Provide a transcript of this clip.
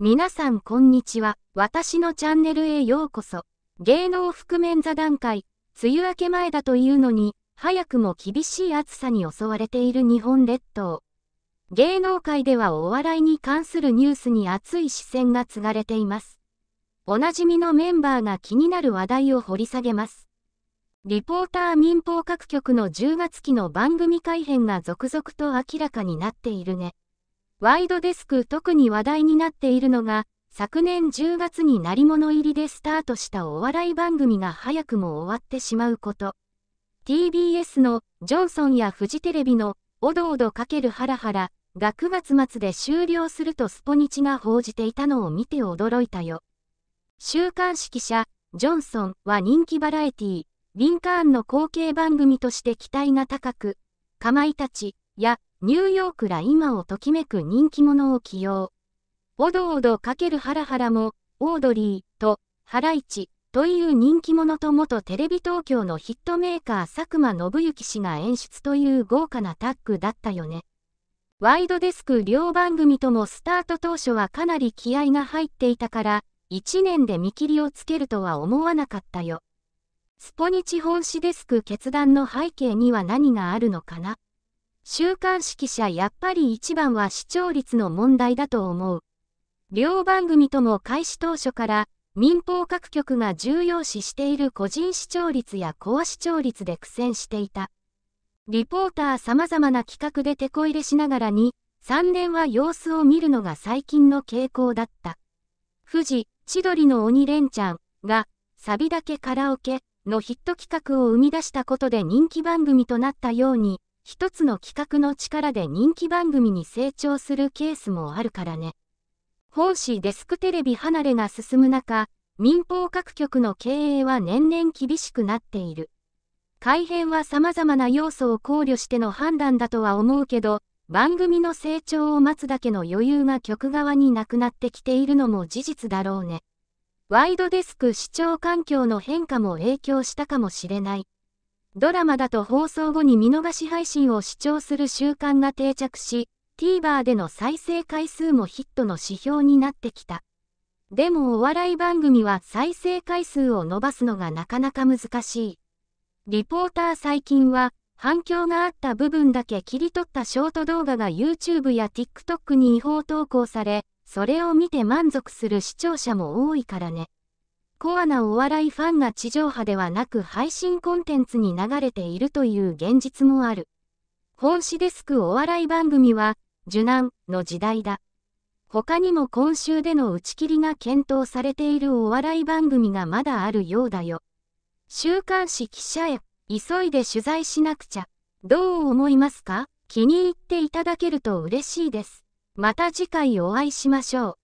皆さんこんにちは。私のチャンネルへようこそ。芸能覆面座談会、梅雨明け前だというのに、早くも厳しい暑さに襲われている日本列島。芸能界ではお笑いに関するニュースに熱い視線が継がれています。おなじみのメンバーが気になる話題を掘り下げます。リポーター民放各局の10月期の番組改編が続々と明らかになっているね。ワイドデスク特に話題になっているのが、昨年10月に鳴り物入りでスタートしたお笑い番組が早くも終わってしまうこと。TBS のジョンソンやフジテレビのおどおどかけるハラハラが9月末で終了するとスポニチが報じていたのを見て驚いたよ。週刊誌記者、ジョンソンは人気バラエティー、リンカーンの後継番組として期待が高く、かまいたちやニューヨークら今をときめく人気者を起用。おどおどかけるハラハラも、オードリーと、ハライチという人気者と元テレビ東京のヒットメーカー佐久間信行氏が演出という豪華なタッグだったよね。ワイドデスク両番組ともスタート当初はかなり気合が入っていたから、1年で見切りをつけるとは思わなかったよ。スポニチ本誌デスク決断の背景には何があるのかな週刊誌記者やっぱり一番は視聴率の問題だと思う。両番組とも開始当初から民放各局が重要視している個人視聴率やコア視聴率で苦戦していた。リポーター様々な企画で手こ入れしながらに、3年は様子を見るのが最近の傾向だった。富士、千鳥の鬼レンちゃんが、サビだけカラオケのヒット企画を生み出したことで人気番組となったように、一つの企画の力で人気番組に成長するケースもあるからね。奉仕デスクテレビ離れが進む中、民放各局の経営は年々厳しくなっている。改編は様々な要素を考慮しての判断だとは思うけど、番組の成長を待つだけの余裕が局側になくなってきているのも事実だろうね。ワイドデスク視聴環境の変化も影響したかもしれない。ドラマだと放送後に見逃し配信を視聴する習慣が定着し、TVer での再生回数もヒットの指標になってきた。でもお笑い番組は再生回数を伸ばすのがなかなか難しい。リポーター最近は、反響があった部分だけ切り取ったショート動画が YouTube や TikTok に違法投稿され、それを見て満足する視聴者も多いからね。コアなお笑いファンが地上波ではなく配信コンテンツに流れているという現実もある。本誌デスクお笑い番組は、受難の時代だ。他にも今週での打ち切りが検討されているお笑い番組がまだあるようだよ。週刊誌記者へ、急いで取材しなくちゃ。どう思いますか気に入っていただけると嬉しいです。また次回お会いしましょう。